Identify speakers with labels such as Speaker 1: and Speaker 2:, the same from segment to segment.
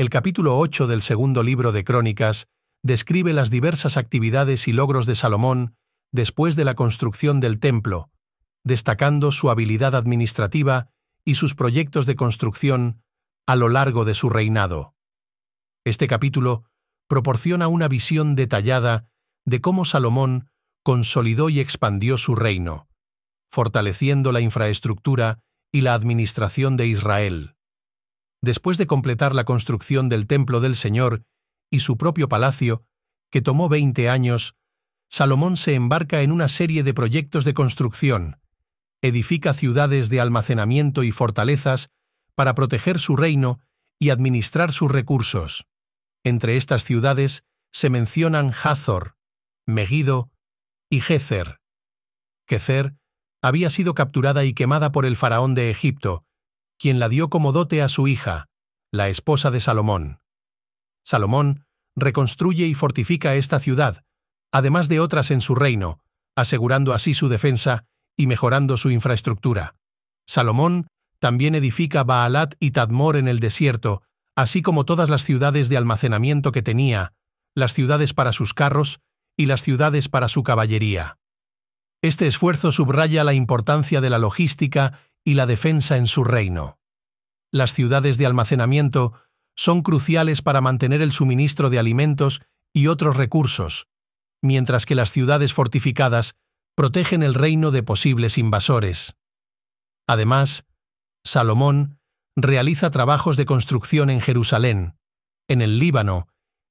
Speaker 1: El capítulo 8 del segundo libro de Crónicas describe las diversas actividades y logros de Salomón después de la construcción del templo, destacando su habilidad administrativa y sus proyectos de construcción a lo largo de su reinado. Este capítulo proporciona una visión detallada de cómo Salomón consolidó y expandió su reino, fortaleciendo la infraestructura y la administración de Israel después de completar la construcción del templo del Señor y su propio palacio, que tomó 20 años, Salomón se embarca en una serie de proyectos de construcción. Edifica ciudades de almacenamiento y fortalezas para proteger su reino y administrar sus recursos. Entre estas ciudades se mencionan Hazor, Megido y Gezer. Gezer había sido capturada y quemada por el faraón de Egipto, quien la dio como dote a su hija, la esposa de Salomón. Salomón reconstruye y fortifica esta ciudad, además de otras en su reino, asegurando así su defensa y mejorando su infraestructura. Salomón también edifica Baalat y Tadmor en el desierto, así como todas las ciudades de almacenamiento que tenía, las ciudades para sus carros y las ciudades para su caballería. Este esfuerzo subraya la importancia de la logística y la defensa en su reino. Las ciudades de almacenamiento son cruciales para mantener el suministro de alimentos y otros recursos, mientras que las ciudades fortificadas protegen el reino de posibles invasores. Además, Salomón realiza trabajos de construcción en Jerusalén, en el Líbano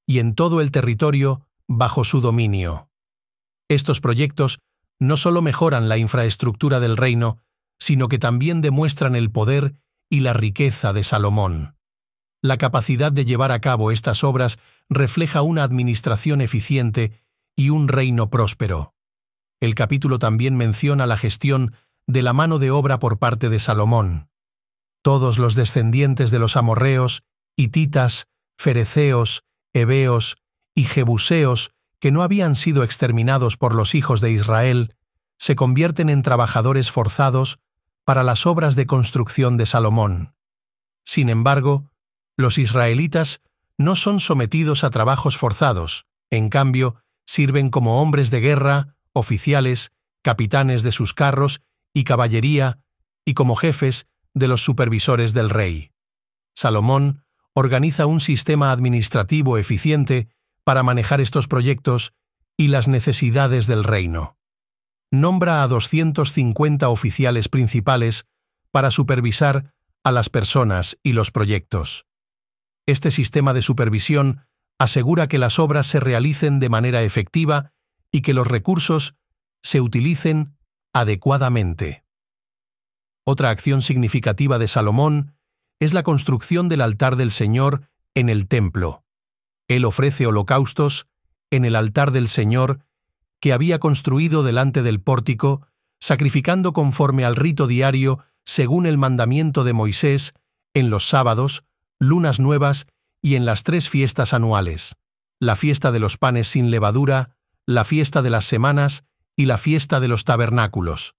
Speaker 1: y en todo el territorio bajo su dominio. Estos proyectos no solo mejoran la infraestructura del reino, sino que también demuestran el poder y la riqueza de Salomón. La capacidad de llevar a cabo estas obras refleja una administración eficiente y un reino próspero. El capítulo también menciona la gestión de la mano de obra por parte de Salomón. Todos los descendientes de los amorreos, hititas, fereceos, heveos y jebuseos que no habían sido exterminados por los hijos de Israel, se convierten en trabajadores forzados para las obras de construcción de Salomón. Sin embargo, los israelitas no son sometidos a trabajos forzados, en cambio, sirven como hombres de guerra, oficiales, capitanes de sus carros y caballería, y como jefes de los supervisores del rey. Salomón organiza un sistema administrativo eficiente para manejar estos proyectos y las necesidades del reino nombra a 250 oficiales principales para supervisar a las personas y los proyectos. Este sistema de supervisión asegura que las obras se realicen de manera efectiva y que los recursos se utilicen adecuadamente. Otra acción significativa de Salomón es la construcción del altar del Señor en el templo. Él ofrece holocaustos en el altar del Señor que había construido delante del pórtico, sacrificando conforme al rito diario, según el mandamiento de Moisés, en los sábados, lunas nuevas y en las tres fiestas anuales, la fiesta de los panes sin levadura, la fiesta de las semanas y la fiesta de los tabernáculos.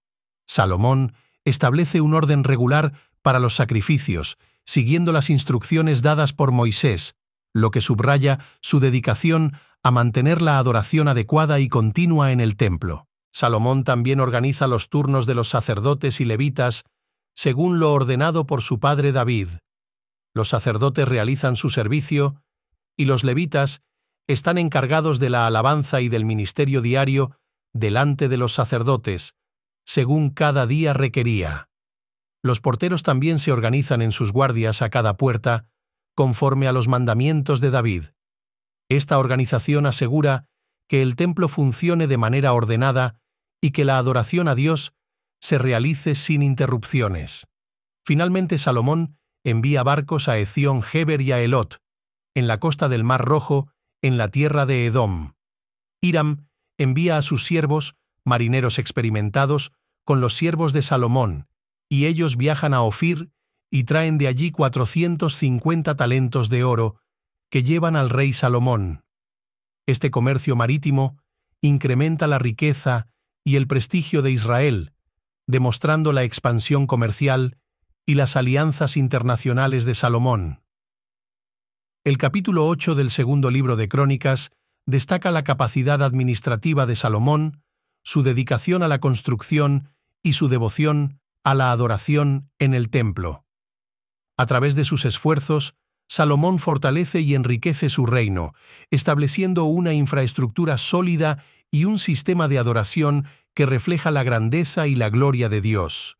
Speaker 1: Salomón establece un orden regular para los sacrificios, siguiendo las instrucciones dadas por Moisés, lo que subraya su dedicación a mantener la adoración adecuada y continua en el templo. Salomón también organiza los turnos de los sacerdotes y levitas según lo ordenado por su padre David. Los sacerdotes realizan su servicio y los levitas están encargados de la alabanza y del ministerio diario delante de los sacerdotes, según cada día requería. Los porteros también se organizan en sus guardias a cada puerta conforme a los mandamientos de David. Esta organización asegura que el templo funcione de manera ordenada y que la adoración a Dios se realice sin interrupciones. Finalmente Salomón envía barcos a Eción, Geber y a Elot, en la costa del Mar Rojo, en la tierra de Edom. Hiram envía a sus siervos, marineros experimentados, con los siervos de Salomón, y ellos viajan a Ofir y traen de allí 450 talentos de oro que llevan al rey Salomón. Este comercio marítimo incrementa la riqueza y el prestigio de Israel, demostrando la expansión comercial y las alianzas internacionales de Salomón. El capítulo 8 del segundo libro de Crónicas destaca la capacidad administrativa de Salomón, su dedicación a la construcción y su devoción a la adoración en el templo. A través de sus esfuerzos, Salomón fortalece y enriquece su reino, estableciendo una infraestructura sólida y un sistema de adoración que refleja la grandeza y la gloria de Dios.